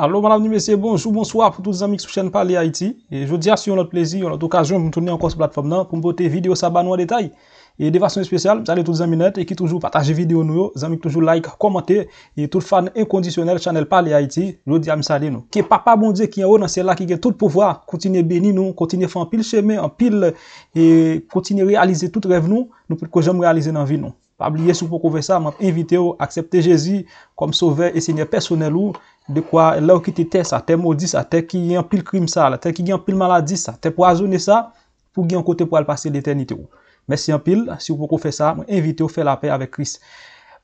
Alo, madame, ni mesye, bonjou, bonsoi, pou tout zami k sou chen pali Haiti. Je di a si yon lot plezi, yon lot okajon moun touni an kons platform nan, pou mbote video sa ba nou an detay. De vasyon espesyal, sali tout zami net, e ki toujou pataje video nou yo, zami k toujou like, komante, e tout fan inkondisyonel chanel pali Haiti, je di a misali nou. Ke papa bon diye ki yon ou nan se la ki gen tout pouvoi, koutine beni nou, koutine fan pil cheme, koutine realize tout rev nou, nou pou jom realize nan vi nou. Pa blie sou pou kouve sa, moun invite yo, aksepte jezi, kom sove, esenye personel ou, De kwa, lè ou ki te te sa, te moudi sa, te ki yon pil krim sa, te ki yon pil maladi sa, te pou azone sa, pou yon kote pou al pase l'eternite ou. Mèsi yon pil, si ou pou kou fè sa, mwen invite ou fè la pè avèk kris.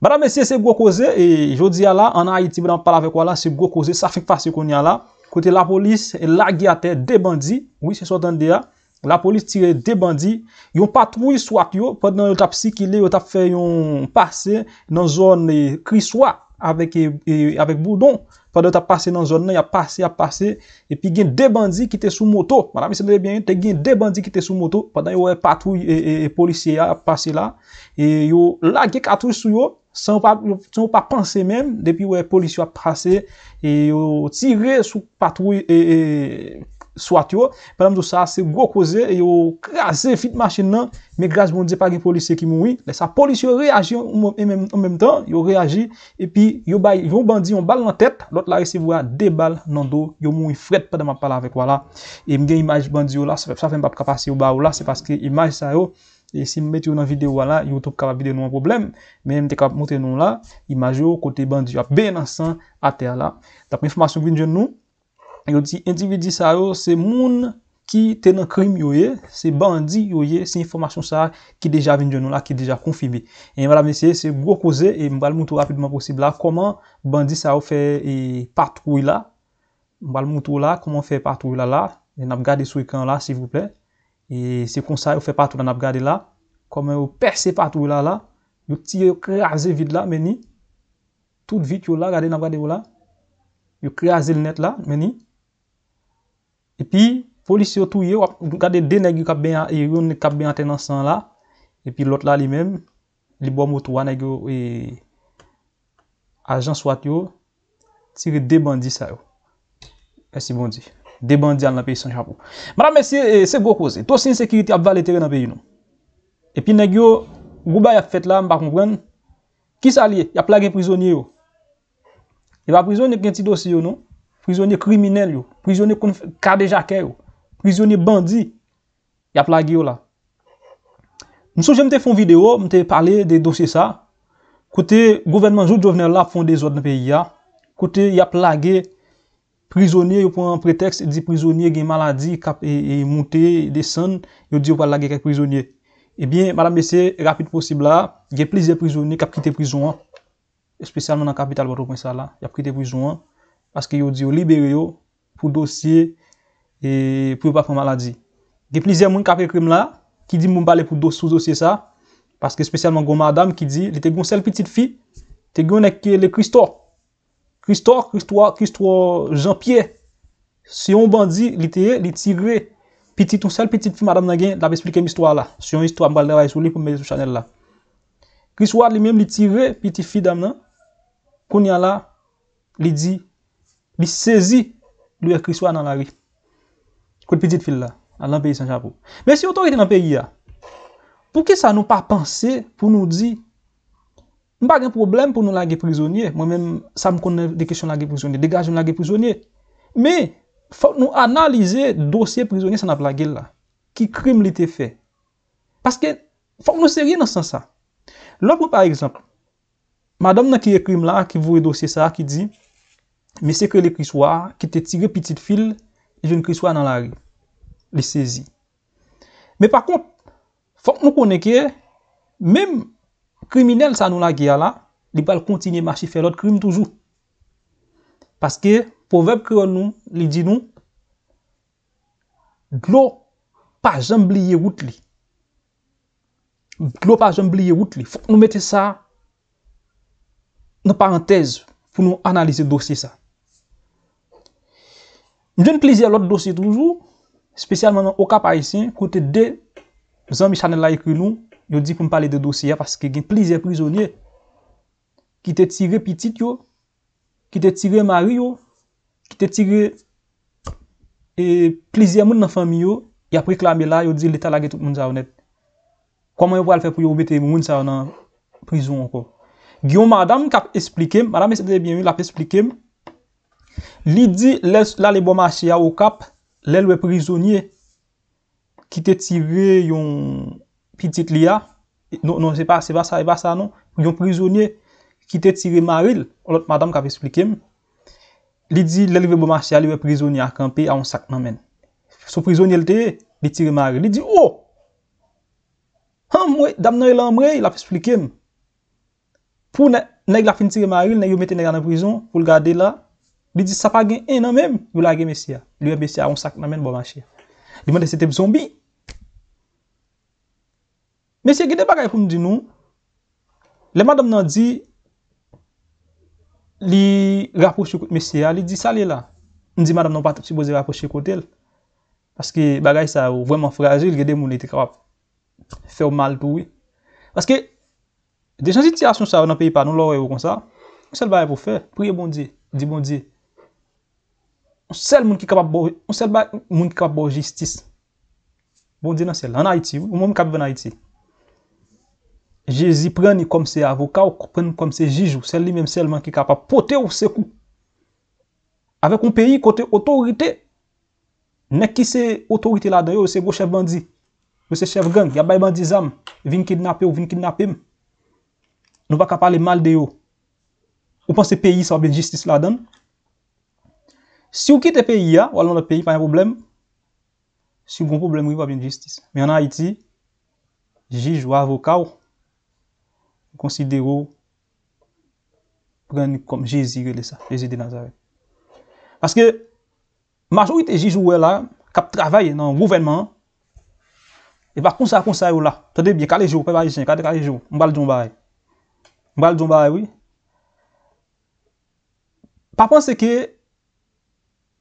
Mèsi yon kou kose, jodi yon la, an Aitibran pala avèk wala, jodi yon kose, safik fase koun yon la. Kote la polis, lage atè, de bandi, wè se sotan de ya, la polis tire de bandi, yon patrou yon swak yo, pèd nan yon tap si ki le, yon tap fè yon pase nan zon kris eh, wak. avec, avec Boudon. Pendant que tu as passé dans la zone, il a passé, il a passé. Et puis, il y a deux bandits qui étaient sous moto. Madame, c'est bien, il y a deux bandits qui étaient sous moto. Pendant que les patrouille et, policiers a passé là. Et ils ont a patrouille sur eux. Sans pas, sans pas penser même, depuis que les policiers ont passé, et ils ont tiré sous patrouille et, swat yo, pe lam do sa se go koze yo krasi fit machin nan me graj bon di pa gen polisye ki moui le sa polisye reagi an menm tan yo reagi, epi yo bay yon bandi yon bal nan tet, lot la resevwa de bal nan do, yo moui fred padan ma pala vek wala, e mge imaj bandi yo la, sa feb sa feb pap kapase yo ba ou la se paske imaj sa yo, e si me met yo nan videyo wala, yo tope kapap videyo nou an problem me mte kapap montre nou la, imaj yo kote bandi yo, ap be nan san a te ala, tap informasyon bin jen nou Yo ti individi sa yo, se moun ki ten an krim yo ye, se bandi yo ye, se informasyon sa ki deja vin diyon nou la, ki deja konfibi. E mwala mesye, se brokose, e mbal moutou rapidman posib la, koman bandi sa yo fe e, patrou la, mbal moutou la, koman fe patrou la la, e nap gade sou i kan la, se vouple, e se konsa yo fe patrou la nap gade la, koman yo perse patrou la la, yo ti yo kreaze vid la meni, tout vit yo la, gade nap gade yo la, yo kreaze l net la meni. E pi, polisyon touye, wap gade de negyo kap beyan ten ansan la. E pi lot la li menm, li bo moutouwa negyo, ajan swat yo, tire de bandi sa yo. E si bandi, de bandi al nan peyi Sanjapou. Mareme se gokoze, to sin sekiriti ap vale teren nan peyi yon. E pi negyo, gouba ya fet la, mba kongwen, ki sa li, ya plage prisonye yo. Ya prisonye kwen ti dosye yo, non? Prisonye kriminel yo, prisonye kade jakè yo, prisonye bandi, ya plage yo la. M souje mte fon video, mte pale de dosye sa, kote govenman zout jovenel la fon de zot nan peyi ya, kote ya plage, prisonye yo pou an pretext di prisonye gen maladi, kap e, e monte, de san, yo di yo palage kek prisonye. Ebyen, madame se, rapit posib la, gen plizye prisonye kap kite prisonan, espesyalman an kapital wato pon sa la, ya kite prisonan, paske yo diyo libere yo pou dosye e pou yo pa pou maladi. Ge plizè moun kapè krem la, ki di moun pale pou dosye sa, paske spesèlman goun madame ki di, li te goun sel piti fi, te goun ek le Kristo, Kristo, Kristo, Kristo, Jean-Pierre, si yon bandi, li te e, li tire, piti ton sel piti fi madame nan gen, dap esplike m istwa la, si yon istwa m baldera yi sou li pou me de sou chanel la. Kristo wad li mèm li tire piti fi dam nan, kon ya la, li di, Li sezi lou ekriswa nan la ri. Kou di pidit fil la. An lan peyi Sanjabou. Men si otorite nan peyi ya. Pou ki sa nou pa panse pou nou di. Mpa gen problem pou nou lage prizounye. Mwen men sa m konne de kisyon lage prizounye. Dega joun lage prizounye. Men fok nou analize dosye prizounye san ap la gel la. Ki krim li te fe. Paske fok nou se ri nan san sa. Lopou par exemple. Madame nan ki ye krim la. Ki vou re dosye sa. Ki di. Me se ke li kriswa, ki te tire pitit fil, li jen kriswa nan la ri, li sezi. Me pa kont, fok nou konen ke, mem kriminel sa nou la gya la, li bal kontinye machi fè lot krim toujou. Paske, poveb kre ou nou, li di nou, glopajan bliye wout li. Glopajan bliye wout li. Fok nou mette sa, nou parentez, pou nou analize dosye sa. Mwen jen plizye lot dosye toujou, spesyalman an okap ayesyen, kote de, zan mi chanel la ekri nou, yo di pou m pale de dosye ya, paske gen plizye prizonye, ki te tire pitit yo, ki te tire mari yo, ki te tire e, plizye moun nan fami yo, ya preklami la, yo di l'eta la getouk moun zavonet. Kwa mwen yo pral fè pou yo obete, moun zavonan prizon anko. Gyon madame kap esplikem, madame se de bien yon la pe esplikem, Li di lè lè bomachia ou kap lè lwe prizonye ki te tire yon piti tlia. Non se pa se ba sa e ba sa non. Yon prizonye ki te tire maril ou lot madam ka fe explikem. Li di lè lwe bomachia li we prizonye akampi a on sak namen. Sou prizonye lte li tire maril. Li di ou. Oh! Ham mwe dam nè yon lamre la fe explikem. Pou nè yon la fin tire maril nè yon mette nè yon ane prizon pou l gade la. Li di, sa pa gen enan menm, li la gen mesya. Li we besya, an sak nan menm bo manchia. Li mwen de se te bzombi. Mesya, gede bagay pou mdi nou, le madame nan di, li raposye kote mesya, li di salela. Ndi madame nan pati si boze raposye kote el. Paske bagay sa ou, vweman frajil, gede moun eti kapap fè ou mal tou we. Paske, dejan si ti asoun sa ou nan peyi pa, nou lor e ou kon sa, nou sel bagay pou fè, priye bon di, di bon di, On sel moun ki kapap bo jistis. Bon di nan sel. An Haiti, ou moun ki kapap an Haiti. Je zi pren ni kom se avokal, pren ni kom se jijou. Sel li menm sel moun ki kapap pote ou sekou. Avek ou peyi kote otorite. Nek ki se otorite la dan. Yo se go chev bandi. Yo se chev gang. Ya bay bandi zam. Vin ki dnape ou vin ki dnape m. Nou va kapal le mal de yo. Ou pan se peyi sa waben jistis la dan. Ou se peyi sa waben jistis la dan. Si ou ki te peyi ya, walan le peyi pa yon problem, si ou bon problem woy wap yon justice. Men an Haiti, jij wav wakaw, konsidero pren kom jezi wale sa, jezi de Nazaret. Paske, majowite jij waw wala, kap travaye nan wouvenman, e pa konsa konsa wala. Tade bye, kalé jou, pe wale jen, kalé jou, mbal jom bale. Mbal jom bale woy. Pa panse ke,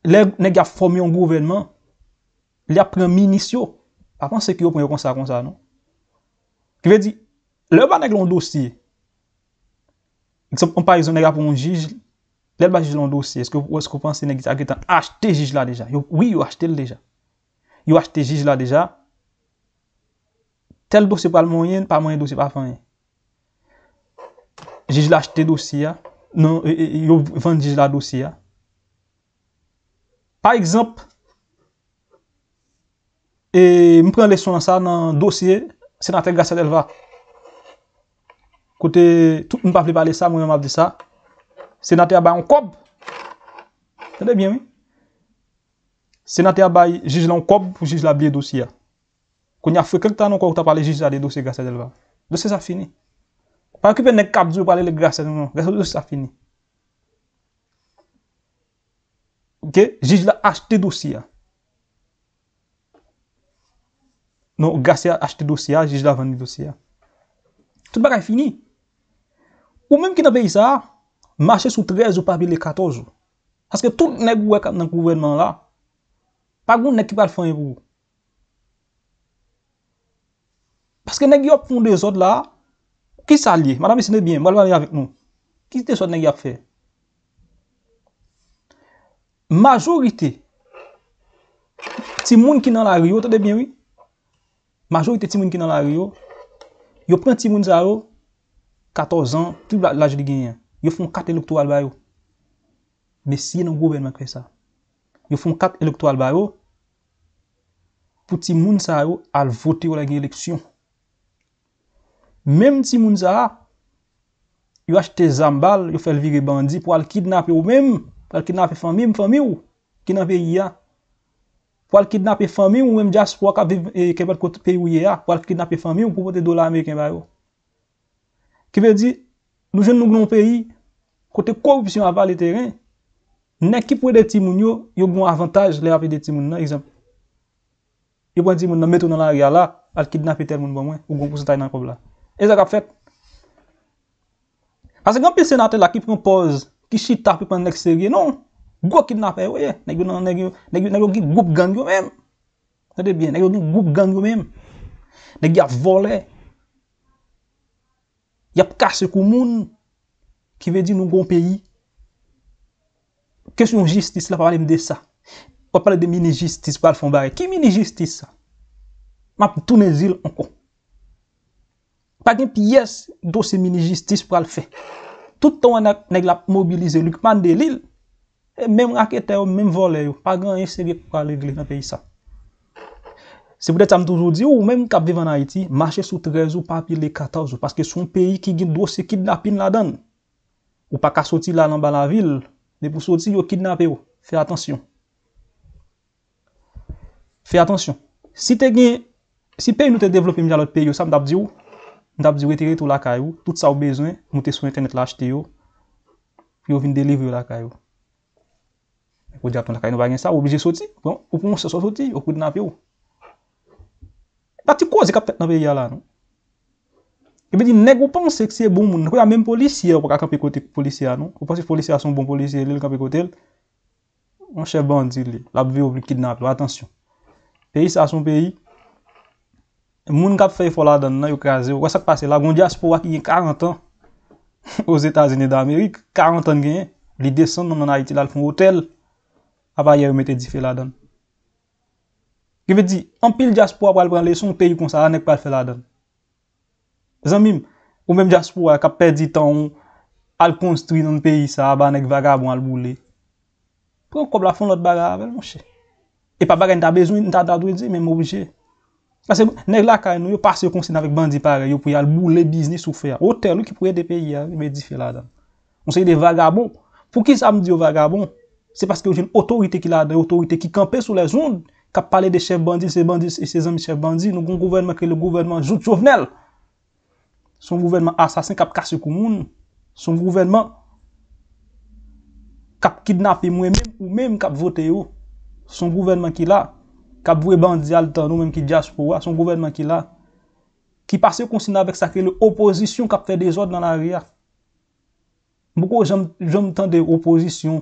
Lè nèk a formi an gouvenman, lè a pren minis yo. A pan se ki yo pren yo konsa konsa, nou? Ki ve di, lè ba nèk loun dosye? Kisam, an parizoun nèk a pon jij, lè ba jij loun dosye? Eske ou eske ou panse nèk di sa? Ake tan, achete jij la deja. Yo, oui, yo achete lé deja. Yo achete jij la deja. Tel dosye pa l moun yen, pa l moun yen dosye pa fanyen. Jij la achete dosye, yo vende jij la dosye ya. Par ekzamp, e mpren lesyon an sa nan dosye senate Grasad Elva. Kote, mpaple pale sa, mwem ap de sa, senate abay an kob. Tade bien, wè? Senate abay jiz lan kob pou jiz la bile dosye a. Kwenye a fwe krek tan an kwa kwa ta pale jiz la de dosye Grasad Elva. Dosye sa fini. Par ekpe nek kabzou pale le Grasad Elva. Non. Grasad Elva dosye sa fini. Jij la achte dosya. Non, gase achte dosya, jij la vande dosya. Tout baka e fini. Ou menm ki nan peyi sa, mache sou 13 ou pa bile 14. Aske tout neg wek nan kouvenman la, pa goun nek ki pal fany rou. Aske neg yop fonde zot la, ki sa liye? Madame sene bien, mwal mwal liye avik nou. Ki se te sot neg yop fey? Majorite Ti moun ki nan la riyo Majorite ti moun ki nan la riyo Yo pren ti moun zaro 14 an Yo fon kat elektwal ba yo Be si yon goben man kwe sa Yo fon kat elektwal ba yo Po ti moun zaro Al voti wala gen leksyon Mem ti moun zara Yo achte zambal Yo fel viri bandi Po al kidnap yo menm Pwa al kidnape fami, mw fami wou, kidnape iya. Pwa al kidnape fami, mw wèm jas pwa ka vive e kebet kote peyi wou yeya. Pwa al kidnape fami, mw pou pote do la ameke mba yo. Ki ve di, nou jen nou glon peyi, kote korupsyon ava le teren, nen ki pou e de timoun yo, yo glon avantaj le api de timoun nan, ekzamp. Yo pwen timoun nan metou nan la ari ala, al kidnape ter moun mwen bon mwen, ou glon pou sentay nan kov la. E zaka pwet. Ase gan pi senate la ki pwen poz, ki chita pou pan lèk sè gè. Non, gwa kidnapè, wè. E, nè yon gen goup gang yon mèm. Nè yon gen goup gang yon mèm. Nè yon gen volè. Yap kase kou moun ki vè di nou goun peyi. Kèsyon jistis la pa wale mdè sa. Wap pale de mini jistis pral fèm barè. Ki mini jistis sa? Map tou nè zil an kon. Pagèm pi yes, do se mini jistis pral fèm. Toute ton wè nèk lèp mobilize lèk pan de lèl, e mèm ak etè yo, mèm volè yo, pa gran yon sebe pou alègle lèk nan peyi sa. Se boudè tèm toujou di ou, mèm mou kap vè vè nan iti, mâche sou 13 ou pa pi lèk 14 ou, paske sou un peyi ki gindou se kidnapin la dan, ou pa ka soti la lan ba la vil, de pou soti yo kidnap yo, fè atensyon. Fè atensyon. Si te gè, si peyi nou te devlopi mè gè lèk lèk peyi yo, sa mdap di ou, Ndap di retire tou lakay ou, tout sa ou bezwen, moutè sou internet lachte yo, pi yo vin delevy yo lakay ou. Kou di ap ton lakay nou bagen sa, oubije soti, bon, ou pou monsè soti, ou pou dinap yo. La ti kou zi kapet nan beya la, nou? Ebe di neg ou panse kse bon moun, nou kou ya menm policye, wak a kapi kote policye a, nou? Ou panse policye a son bon policye li, wak a kapi kote el, moun che bandi li, lap veyo oubi kidnap yo, atensyon. Peri sa a son peri, Moun kap faye fola dan nan yo kaze yo, wesek pase la, goun diaspora ki yon 40 an os Etazine dan Amerik, 40 an genyen, li desan nan nan a itil al fon hotel aba yon mette di fela dan. Ki ve di, an pil diaspora pral pran leson, pe yon konsa la, nek pal fela dan. Zan mim, ou men diaspora kap perdi tan an al konstri nan peyi sa, aba nek vaga bon al boule. Kon kon la fon lot baga avèl, monshe. E pa baga nta bezoun, nta dadweze, men mou bichè. Nèk lakay nou yo pa se yo konsen avèk bandi parè, yo pou yal mou lè biznis ou fè ya. O tèl ou ki pou yè de peyi ya, yon mè di fè la dan. On se yè de vagabon. Pou ki sa mè di yo vagabon? Se paske yo jèn otorite ki la dan, otorite ki kampe sou lè zoun. Kap pale de chef bandi, se bandi, se zanmi chef bandi, nou goun gouvenman kre le gouvenman jout jounel. Son gouvenman asasen kap kase kou moun. Son gouvenman kap kidnap yon mwen mèm ou mèm kap vote yo. Son gouvenman ki la. Kap vwe bandi al tan nou menm ki diaspo wa, son gouvenman ki la. Ki pase konsina vek sa kre le opozisyon kap fe dezod nan la riyak. Moukou jom tan de opozisyon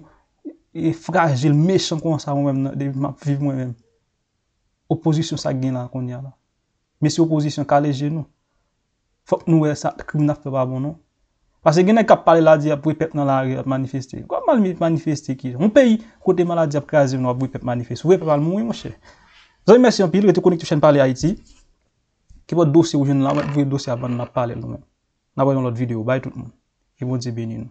e fragil, mechan kon sa mwen menm, de viv mwen menm. Opozisyon sa gen la kon nyan la. Mesi opozisyon ka le gen nou. Fok nou e sa krim na febabon nou. Pase gennen kap pale la di ap vwe pep nan la riyak manifesti. Kwa mal manifesti ki? Moun peyi kote mal la di ap kre azim nou ap vwe pep manifesti. Vwe pepal mwen mwen chè. Zan mi mersi yon pil. Gwete konek tou chen pale Haiti. Kipot dosye ou jen la. Mwen pwede dosye avan na pale nou men. Na wè yon lot videyo. Bay tout moun. Kipon ti benin.